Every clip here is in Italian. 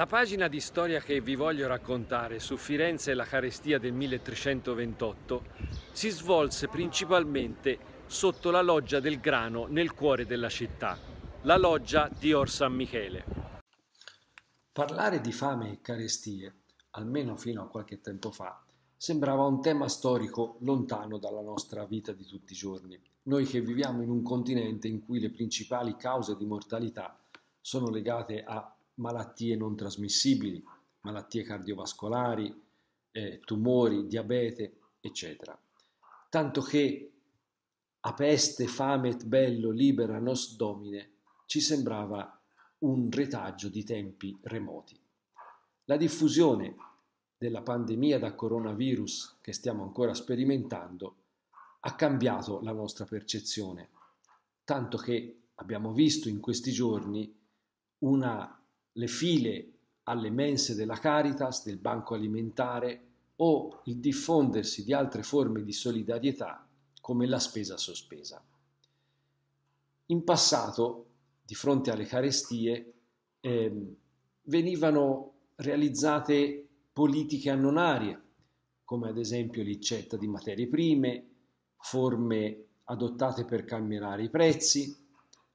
La pagina di storia che vi voglio raccontare su Firenze e la carestia del 1328 si svolse principalmente sotto la loggia del grano nel cuore della città, la loggia di Or San Michele. Parlare di fame e carestie, almeno fino a qualche tempo fa, sembrava un tema storico lontano dalla nostra vita di tutti i giorni, noi che viviamo in un continente in cui le principali cause di mortalità sono legate a malattie non trasmissibili, malattie cardiovascolari, eh, tumori, diabete, eccetera. Tanto che a peste, fame et bello libera nos domine ci sembrava un retaggio di tempi remoti. La diffusione della pandemia da coronavirus che stiamo ancora sperimentando ha cambiato la nostra percezione, tanto che abbiamo visto in questi giorni una le file alle mense della Caritas, del Banco Alimentare o il diffondersi di altre forme di solidarietà come la spesa sospesa. In passato, di fronte alle carestie, eh, venivano realizzate politiche annonarie, come ad esempio l'icetta di materie prime, forme adottate per camminare i prezzi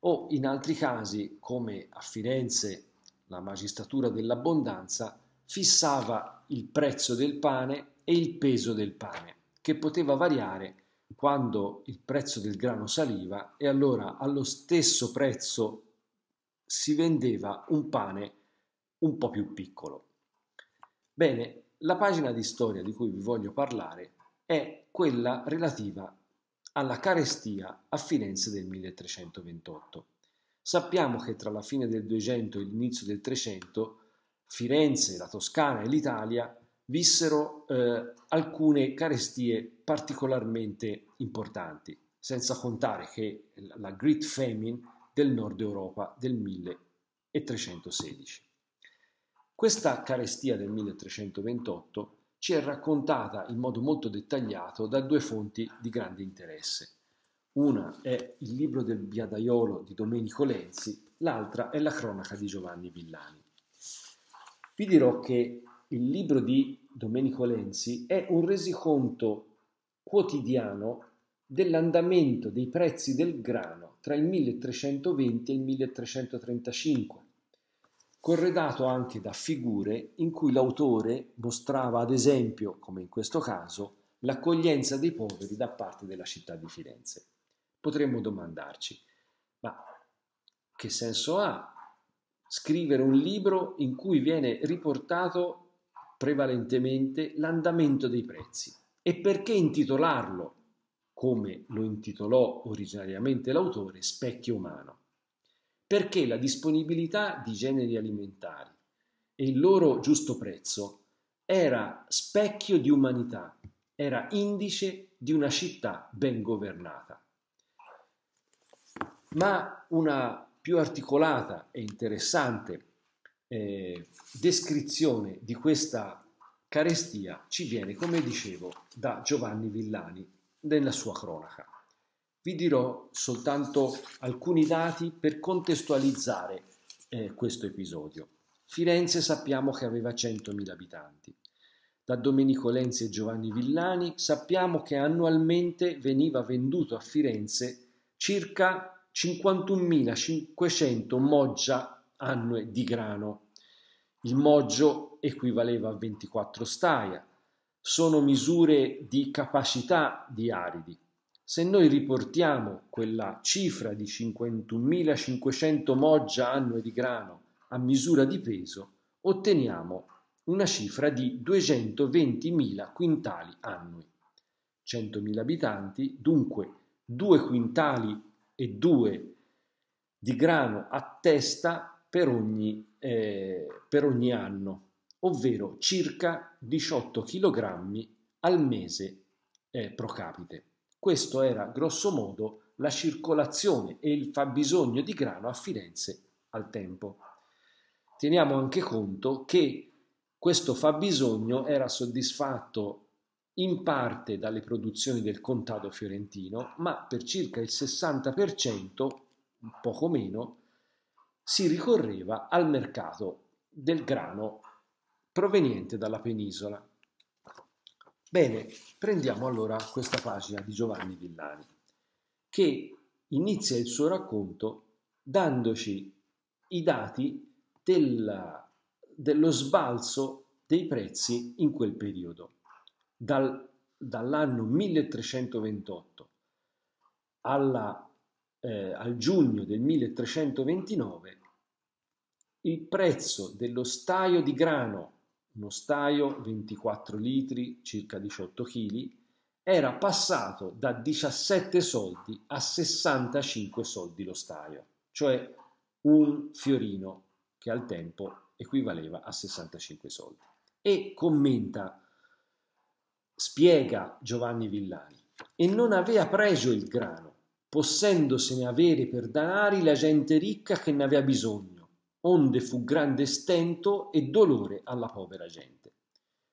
o in altri casi, come a Firenze la magistratura dell'abbondanza, fissava il prezzo del pane e il peso del pane, che poteva variare quando il prezzo del grano saliva e allora allo stesso prezzo si vendeva un pane un po' più piccolo. Bene, la pagina di storia di cui vi voglio parlare è quella relativa alla carestia a Firenze del 1328 sappiamo che tra la fine del 200 e l'inizio del 300 Firenze, la Toscana e l'Italia vissero eh, alcune carestie particolarmente importanti, senza contare che la Great Famine del nord Europa del 1316. Questa carestia del 1328 ci è raccontata in modo molto dettagliato da due fonti di grande interesse. Una è il libro del Biadaiolo di Domenico Lenzi, l'altra è la cronaca di Giovanni Villani. Vi dirò che il libro di Domenico Lenzi è un resiconto quotidiano dell'andamento dei prezzi del grano tra il 1320 e il 1335, corredato anche da figure in cui l'autore mostrava ad esempio, come in questo caso, l'accoglienza dei poveri da parte della città di Firenze potremmo domandarci, ma che senso ha scrivere un libro in cui viene riportato prevalentemente l'andamento dei prezzi? E perché intitolarlo, come lo intitolò originariamente l'autore, Specchio umano? Perché la disponibilità di generi alimentari e il loro giusto prezzo era specchio di umanità, era indice di una città ben governata ma una più articolata e interessante eh, descrizione di questa carestia ci viene, come dicevo, da Giovanni Villani nella sua cronaca. Vi dirò soltanto alcuni dati per contestualizzare eh, questo episodio. Firenze sappiamo che aveva 100.000 abitanti. Da Domenico Lenzi e Giovanni Villani sappiamo che annualmente veniva venduto a Firenze circa 51.500 moggia annue di grano. Il moggio equivaleva a 24 staia. Sono misure di capacità di aridi. Se noi riportiamo quella cifra di 51.500 moggia annue di grano a misura di peso, otteniamo una cifra di 220.000 quintali annui. 100.000 abitanti, dunque due quintali e 2 di grano a testa per ogni, eh, per ogni anno, ovvero circa 18 kg al mese eh, pro capite. Questo era grosso modo la circolazione e il fabbisogno di grano a Firenze al tempo. Teniamo anche conto che questo fabbisogno era soddisfatto in parte dalle produzioni del contado fiorentino, ma per circa il 60%, poco meno, si ricorreva al mercato del grano proveniente dalla penisola. Bene, prendiamo allora questa pagina di Giovanni Villani, che inizia il suo racconto dandoci i dati della, dello sbalzo dei prezzi in quel periodo dal, dall'anno 1328 alla, eh, al giugno del 1329 il prezzo dello staio di grano, uno staio 24 litri, circa 18 kg, era passato da 17 soldi a 65 soldi lo staio, cioè un fiorino che al tempo equivaleva a 65 soldi. E commenta spiega Giovanni Villani, e non avea pregio il grano, possendosene avere per danari la gente ricca che ne aveva bisogno, onde fu grande stento e dolore alla povera gente.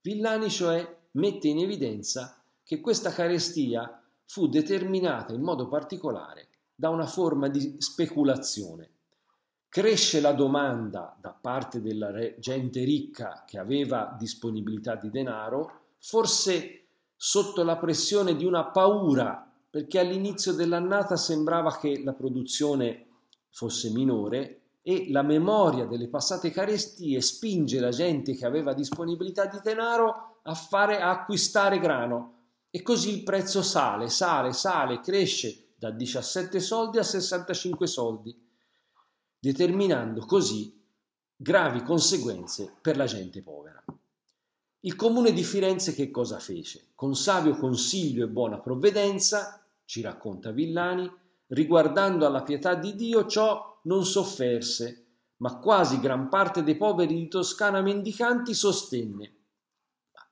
Villani, cioè, mette in evidenza che questa carestia fu determinata in modo particolare da una forma di speculazione. Cresce la domanda da parte della gente ricca che aveva disponibilità di denaro forse sotto la pressione di una paura, perché all'inizio dell'annata sembrava che la produzione fosse minore e la memoria delle passate carestie spinge la gente che aveva disponibilità di denaro a, fare, a acquistare grano e così il prezzo sale, sale, sale, cresce da 17 soldi a 65 soldi, determinando così gravi conseguenze per la gente povera. Il comune di Firenze che cosa fece? Con savio consiglio e buona provvedenza, ci racconta Villani, riguardando alla pietà di Dio ciò non sofferse, ma quasi gran parte dei poveri di Toscana mendicanti sostenne.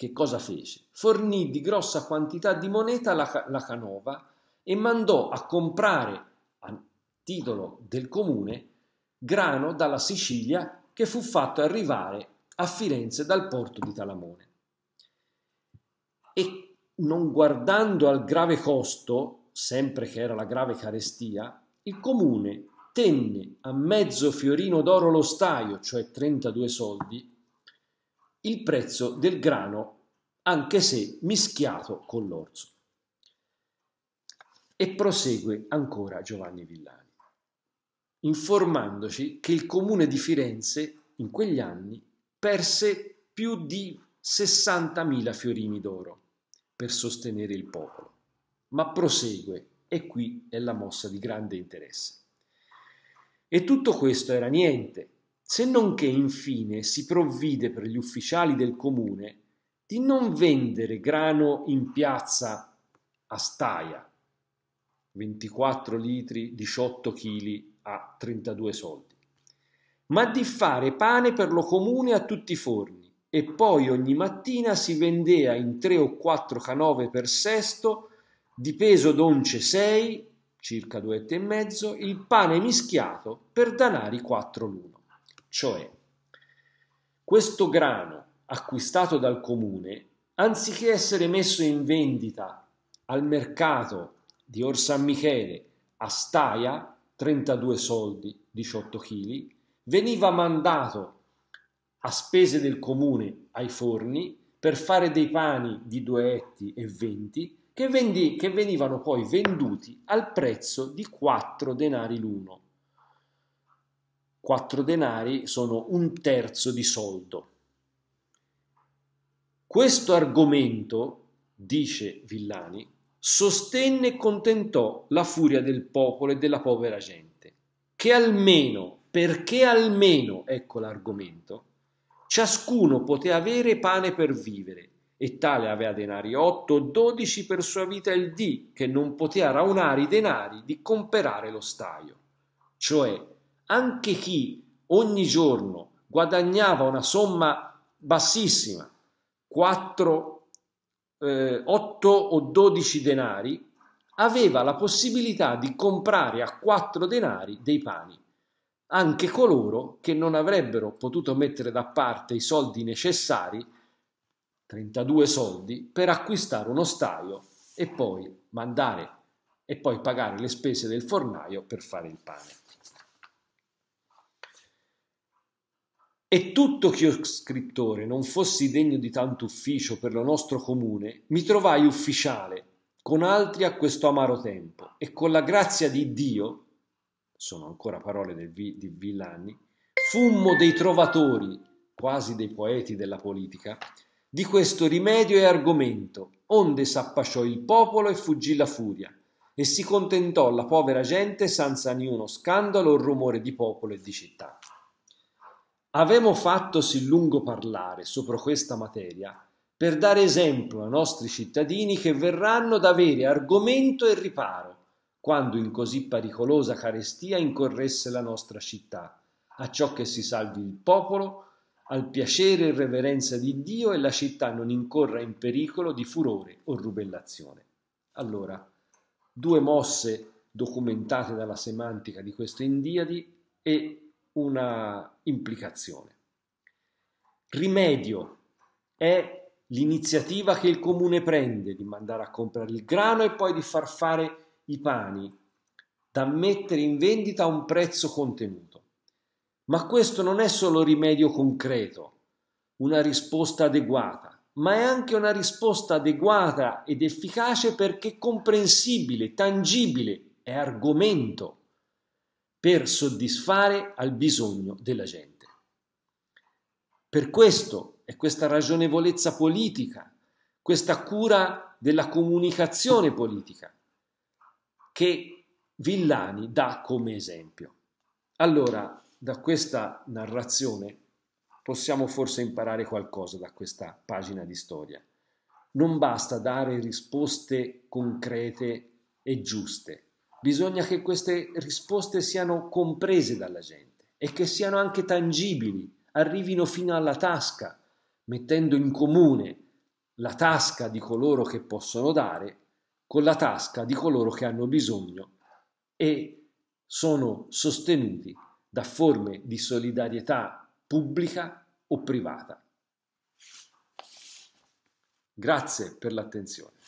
che cosa fece? Fornì di grossa quantità di moneta la, la canova e mandò a comprare, a titolo del comune, grano dalla Sicilia che fu fatto arrivare a Firenze dal porto di Talamone. E non guardando al grave costo, sempre che era la grave carestia, il comune tenne a mezzo fiorino d'oro lo staio, cioè 32 soldi, il prezzo del grano, anche se mischiato con l'orzo. E prosegue ancora Giovanni Villani, informandoci che il comune di Firenze in quegli anni perse più di 60.000 fiorini d'oro per sostenere il popolo. Ma prosegue, e qui è la mossa di grande interesse. E tutto questo era niente, se non che infine si provvide per gli ufficiali del comune di non vendere grano in piazza a staia, 24 litri, 18 kg a 32 soldi, ma di fare pane per lo comune a tutti i forni, e poi ogni mattina si vendea in tre o quattro canove per sesto, di peso d'once sei, circa duette e mezzo, il pane mischiato per danari quattro l'uno. Cioè, questo grano acquistato dal comune, anziché essere messo in vendita al mercato di Or San Michele a Staia, 32 soldi, 18 kg, veniva mandato a spese del comune ai forni per fare dei pani di due etti e venti che, vendi, che venivano poi venduti al prezzo di 4 denari l'uno. 4 denari sono un terzo di soldo. Questo argomento, dice Villani, sostenne e contentò la furia del popolo e della povera gente, che almeno perché almeno, ecco l'argomento, ciascuno poteva avere pane per vivere, e tale aveva denari 8 o 12 per sua vita il dì, che non poteva raunare i denari di comperare lo staio. Cioè, anche chi ogni giorno guadagnava una somma bassissima, 4, eh, 8 o 12 denari, aveva la possibilità di comprare a 4 denari dei pani anche coloro che non avrebbero potuto mettere da parte i soldi necessari, 32 soldi, per acquistare uno staio e poi mandare e poi pagare le spese del fornaio per fare il pane. E tutto che io scrittore non fossi degno di tanto ufficio per lo nostro comune, mi trovai ufficiale con altri a questo amaro tempo e con la grazia di Dio sono ancora parole vi, di Villani, fummo dei trovatori, quasi dei poeti della politica, di questo rimedio e argomento, onde s'appasciò il popolo e fuggì la furia, e si contentò la povera gente senza niuno scandalo o rumore di popolo e di città. Avemo fatto sì lungo parlare sopra questa materia per dare esempio ai nostri cittadini che verranno ad avere argomento e riparo quando in così pericolosa carestia incorresse la nostra città, a ciò che si salvi il popolo, al piacere e reverenza di Dio e la città non incorra in pericolo di furore o rubellazione. Allora, due mosse documentate dalla semantica di questo Indiadi e una implicazione. Rimedio è l'iniziativa che il comune prende di mandare a comprare il grano e poi di far fare i pani da mettere in vendita a un prezzo contenuto. Ma questo non è solo rimedio concreto, una risposta adeguata, ma è anche una risposta adeguata ed efficace perché comprensibile, tangibile, è argomento per soddisfare al bisogno della gente. Per questo è questa ragionevolezza politica, questa cura della comunicazione politica che Villani dà come esempio. Allora, da questa narrazione possiamo forse imparare qualcosa da questa pagina di storia. Non basta dare risposte concrete e giuste, bisogna che queste risposte siano comprese dalla gente e che siano anche tangibili, arrivino fino alla tasca, mettendo in comune la tasca di coloro che possono dare con la tasca di coloro che hanno bisogno e sono sostenuti da forme di solidarietà pubblica o privata. Grazie per l'attenzione.